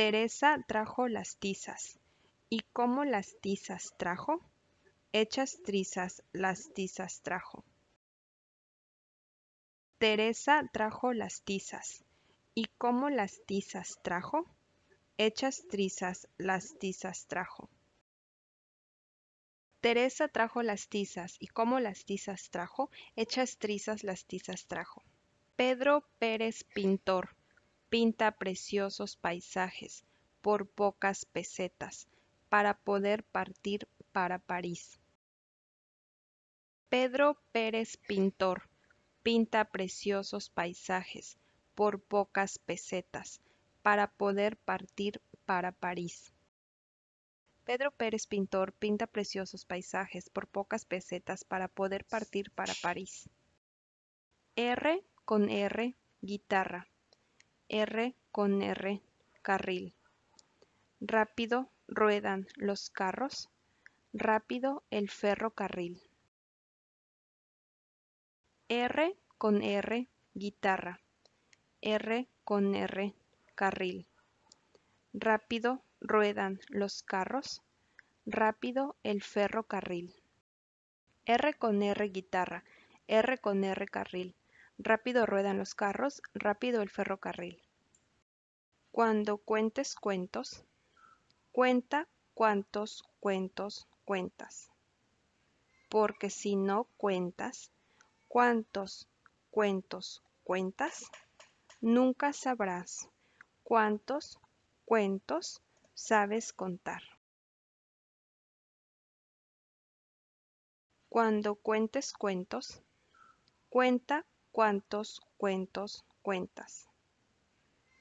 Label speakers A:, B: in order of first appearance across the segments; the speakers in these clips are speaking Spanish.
A: Teresa trajo las tizas. ¿Y cómo las tizas trajo? Hechas trizas, las tizas trajo. Teresa trajo las tizas. ¿Y cómo las tizas trajo? Hechas trizas, las tizas trajo. Teresa trajo las tizas. ¿Y cómo las tizas trajo? Hechas trizas, las tizas trajo. Pedro Pérez Pintor pinta preciosos paisajes por pocas pesetas para poder partir para París. Pedro Pérez Pintor pinta preciosos paisajes por pocas pesetas para poder partir para París. Pedro Pérez Pintor pinta preciosos paisajes por pocas pesetas para poder partir para París. R con R, guitarra. R con R, carril. Rápido ruedan los carros, rápido el ferrocarril. R con R, guitarra. R con R, carril. Rápido ruedan los carros, rápido el ferrocarril. R con R, guitarra. R con R, carril. Rápido ruedan los carros, rápido el ferrocarril. Cuando cuentes cuentos, cuenta cuántos cuentos cuentas. Porque si no cuentas cuántos cuentos cuentas, nunca sabrás cuántos cuentos sabes contar. Cuando cuentes cuentos, cuenta ¿Cuántos cuentos cuentas.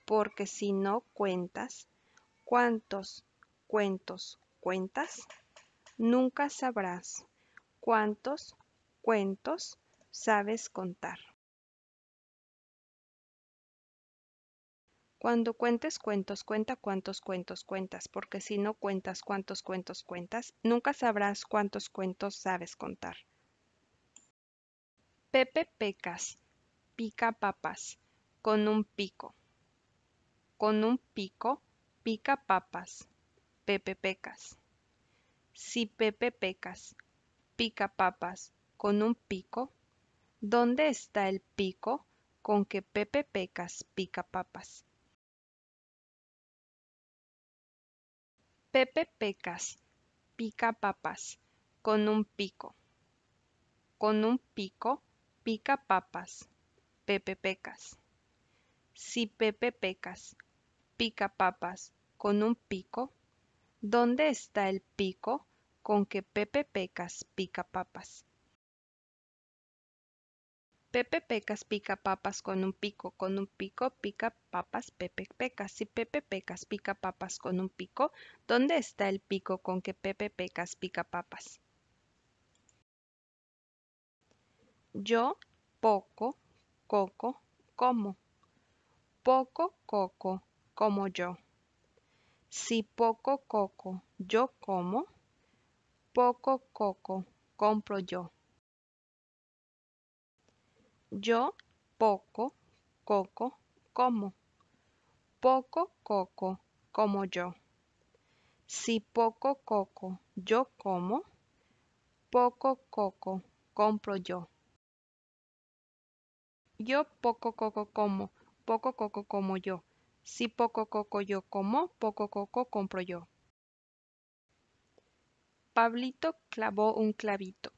A: Porque si no cuentas cuántos cuentos cuentas, nunca sabrás cuántos cuentos sabes contar. Cuando cuentes cuentos, cuenta cuántos cuentos cuentas, porque si no cuentas cuántos cuentos cuentas, nunca sabrás cuántos cuentos sabes contar. Pepe Pecas pica papas, con un pico. Con un pico pica papas, Pepe Pecas. Si Pepe Pecas pica papas con un pico, ¿dónde está el pico con que Pepe Pecas pica papas? Pepe Pecas pica papas con un pico. Con un pico pica papas. Pepe Si Pepe Pecas pica papas con un pico, ¿dónde está el pico con que Pepe Pecas pica papas? Pepe Pecas pica papas con un pico, con un pico pica papas Pepe Pecas. Si Pepe Pecas pica papas con un pico, ¿dónde está el pico con que Pepe Pecas pica papas? Yo poco coco, como. Poco coco, como yo. Si poco coco yo como, poco coco compro yo. Yo poco coco como. Poco coco como yo. Si poco coco yo como, poco coco compro yo. Yo poco coco como, poco coco como yo. Si poco coco yo como, poco coco compro yo. Pablito clavó un clavito.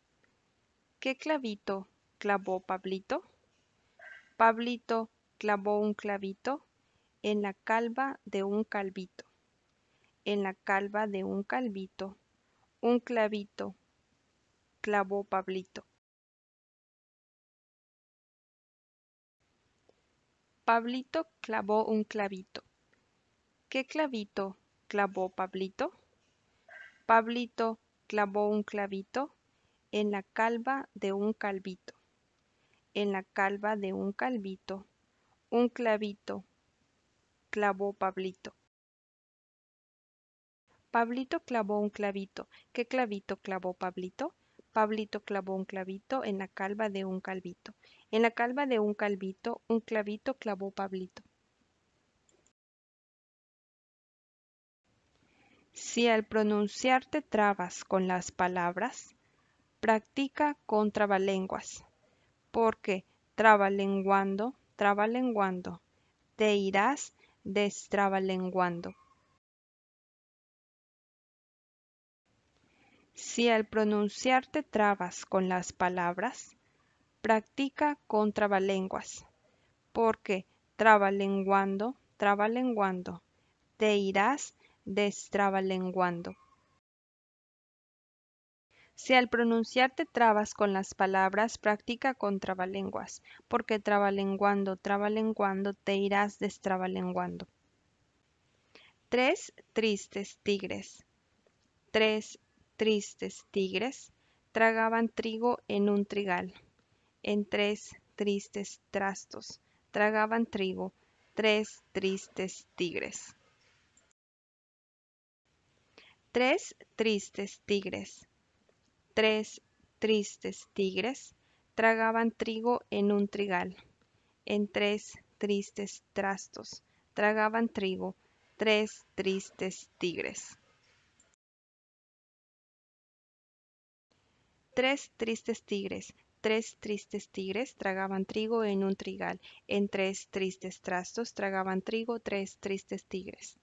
A: ¿Qué clavito clavó Pablito? Pablito clavó un clavito en la calva de un calvito. En la calva de un calvito. Un clavito clavó Pablito. Pablito clavó un clavito. ¿Qué clavito clavó Pablito? Pablito clavó un clavito en la calva de un calvito. En la calva de un calvito. Un clavito clavó Pablito. Pablito clavó un clavito. ¿Qué clavito clavó Pablito? Pablito clavó un clavito en la calva de un calvito. En la calva de un calvito, un clavito clavó Pablito. Si al pronunciarte trabas con las palabras, practica con trabalenguas, porque trabalenguando, trabalenguando, te irás destrabalenguando. Si al pronunciarte trabas con las palabras, practica con trabalenguas, porque trabalenguando, trabalenguando, te irás destrabalenguando. Si al pronunciarte trabas con las palabras, practica con trabalenguas, porque trabalenguando, trabalenguando, te irás destrabalenguando. Tres tristes tigres. Tres tristes tigres tragaban trigo en un trigal en tres tristes trastos tragaban trigo tres tristes tigres. Tres tristes tigres. Tres tristes tigres tragaban trigo en un trigal, en tres tristes trastos tragaban trigo tres tristes tigres. Tres tristes tigres Tres tristes tigres tragaban trigo en un trigal, en tres tristes trastos tragaban trigo tres tristes tigres.